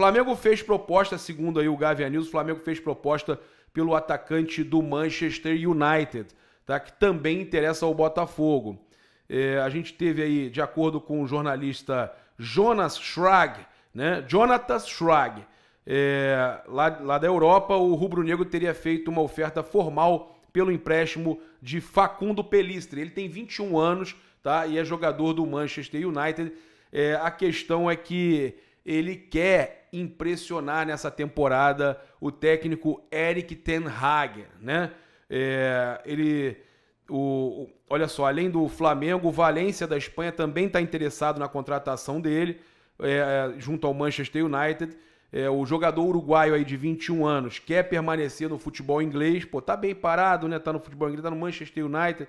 Flamengo fez proposta, segundo aí o Gavi News, o Flamengo fez proposta pelo atacante do Manchester United, tá? que também interessa ao Botafogo. É, a gente teve aí, de acordo com o jornalista Jonas Schrag, né? Jonathan Schrag, é, lá, lá da Europa, o rubro-negro teria feito uma oferta formal pelo empréstimo de Facundo Pelistre. Ele tem 21 anos tá? e é jogador do Manchester United. É, a questão é que ele quer impressionar nessa temporada o técnico Eric Ten Hag, né? É, ele, o, olha só, além do Flamengo, o Valência da Espanha também está interessado na contratação dele, é, é, junto ao Manchester United. É, o jogador uruguaio aí de 21 anos quer permanecer no futebol inglês, pô, tá bem parado, né? Tá no futebol inglês, tá no Manchester United,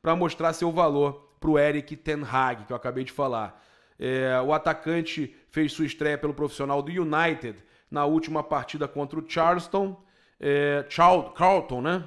para mostrar seu valor pro Eric Ten Hag, que eu acabei de falar. É, o atacante fez sua estreia pelo profissional do United na última partida contra o Charleston, é, Carlton, né?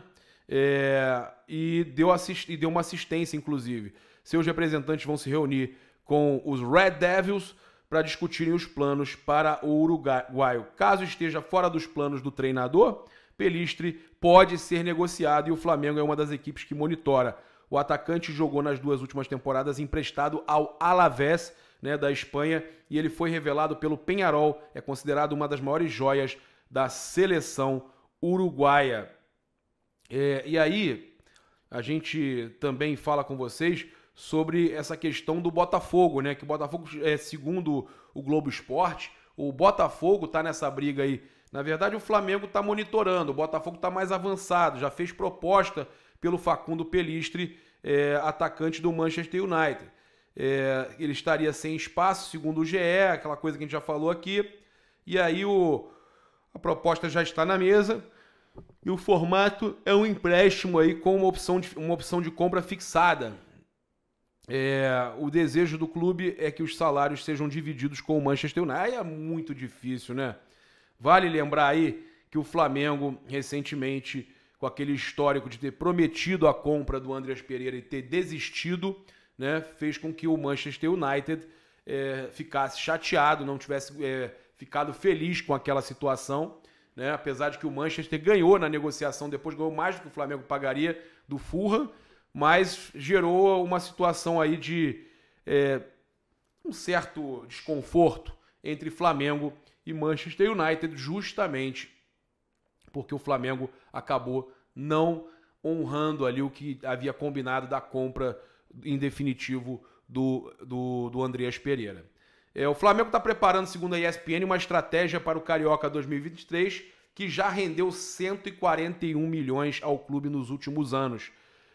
É, e, deu e deu uma assistência, inclusive. Seus representantes vão se reunir com os Red Devils para discutirem os planos para o Uruguai. Caso esteja fora dos planos do treinador, Pelistre pode ser negociado e o Flamengo é uma das equipes que monitora. O atacante jogou nas duas últimas temporadas emprestado ao Alavés né, da Espanha e ele foi revelado pelo Penharol, é considerado uma das maiores joias da seleção uruguaia. É, e aí, a gente também fala com vocês sobre essa questão do Botafogo, né? Que o Botafogo, é, segundo o Globo Esporte, o Botafogo está nessa briga aí. Na verdade, o Flamengo está monitorando, o Botafogo está mais avançado, já fez proposta pelo Facundo Pelistre, é, atacante do Manchester United é, ele estaria sem espaço, segundo o GE, aquela coisa que a gente já falou aqui. E aí o, a proposta já está na mesa. E o formato é um empréstimo aí com uma opção de, uma opção de compra fixada. É, o desejo do clube é que os salários sejam divididos com o Manchester United. é muito difícil, né? Vale lembrar aí que o Flamengo recentemente, com aquele histórico de ter prometido a compra do Andreas Pereira e ter desistido, né, fez com que o Manchester United é, ficasse chateado, não tivesse é, ficado feliz com aquela situação. Né? Apesar de que o Manchester ganhou na negociação, depois ganhou mais do que o Flamengo pagaria do Furra, mas gerou uma situação aí de é, um certo desconforto entre Flamengo e Manchester United, justamente porque o Flamengo acabou não honrando ali o que havia combinado da compra em definitivo do, do, do Andreas Pereira. É, o Flamengo está preparando, segundo a ESPN, uma estratégia para o Carioca 2023 que já rendeu 141 milhões ao clube nos últimos anos.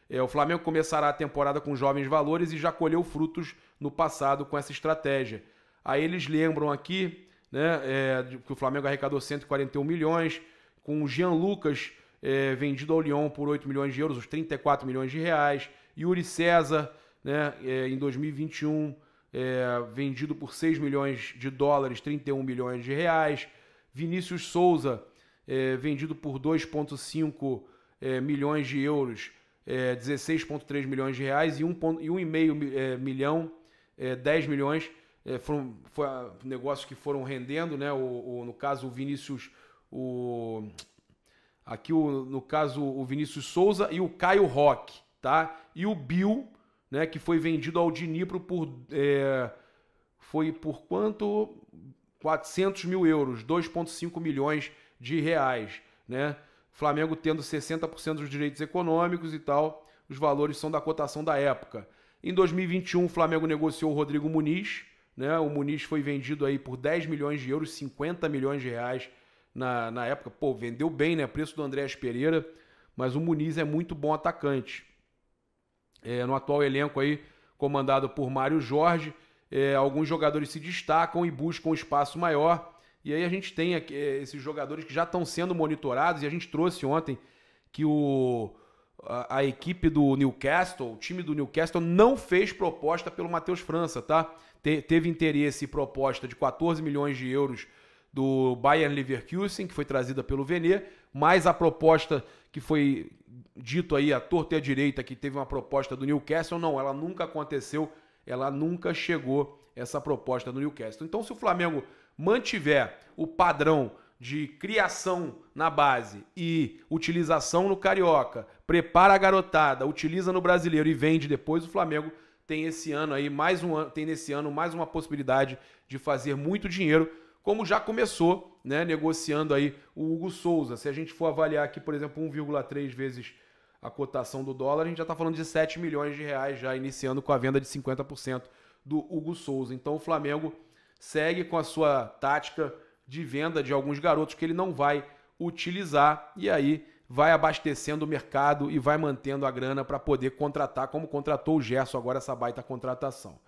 É, o Flamengo começará a temporada com jovens valores e já colheu frutos no passado com essa estratégia. Aí eles lembram aqui né, é, que o Flamengo arrecadou 141 milhões, com o Jean Lucas é, vendido ao Lyon por 8 milhões de euros, os 34 milhões de reais. Yuri César, né, é, em 2021, é, vendido por 6 milhões de dólares, 31 milhões de reais. Vinícius Souza, é, vendido por 2,5 é, milhões de euros, 16,3 é, milhões de reais. E 1,5 e um e meio, é, milhão, 10 milhões, foram foi, negócios que foram rendendo. Né, o, o no caso, o Vinícius... O, aqui, o, no caso, o Vinícius Souza e o Caio Roque tá? E o Bill, né, que foi vendido ao Dnipro por é, foi por quanto 400 mil euros, 2,5 milhões de reais, né? Flamengo tendo 60% dos direitos econômicos e tal. Os valores são da cotação da época. Em 2021, o Flamengo negociou o Rodrigo Muniz, né? O Muniz foi vendido aí por 10 milhões de euros, 50 milhões de reais na, na época. Pô, vendeu bem, né? Preço do Andrés Pereira, mas o Muniz é muito bom atacante. É, no atual elenco aí, comandado por Mário Jorge, é, alguns jogadores se destacam e buscam um espaço maior. E aí a gente tem aqui, é, esses jogadores que já estão sendo monitorados, e a gente trouxe ontem que o, a, a, equipe do Newcastle, o time do Newcastle, não fez proposta pelo Matheus França, tá? Te, teve interesse e proposta de 14 milhões de euros do Bayern Leverkusen, que foi trazida pelo Vene, mais a proposta que foi dito aí à torta e à direita, que teve uma proposta do Newcastle, não, ela nunca aconteceu, ela nunca chegou essa proposta do Newcastle. Então, se o Flamengo mantiver o padrão de criação na base e utilização no Carioca, prepara a garotada, utiliza no Brasileiro e vende depois, o Flamengo tem esse ano aí mais um tem nesse ano mais uma possibilidade de fazer muito dinheiro como já começou né, negociando aí o Hugo Souza. Se a gente for avaliar aqui, por exemplo, 1,3 vezes a cotação do dólar, a gente já está falando de 7 milhões de reais já iniciando com a venda de 50% do Hugo Souza. Então o Flamengo segue com a sua tática de venda de alguns garotos que ele não vai utilizar e aí vai abastecendo o mercado e vai mantendo a grana para poder contratar, como contratou o Gerson agora essa baita contratação.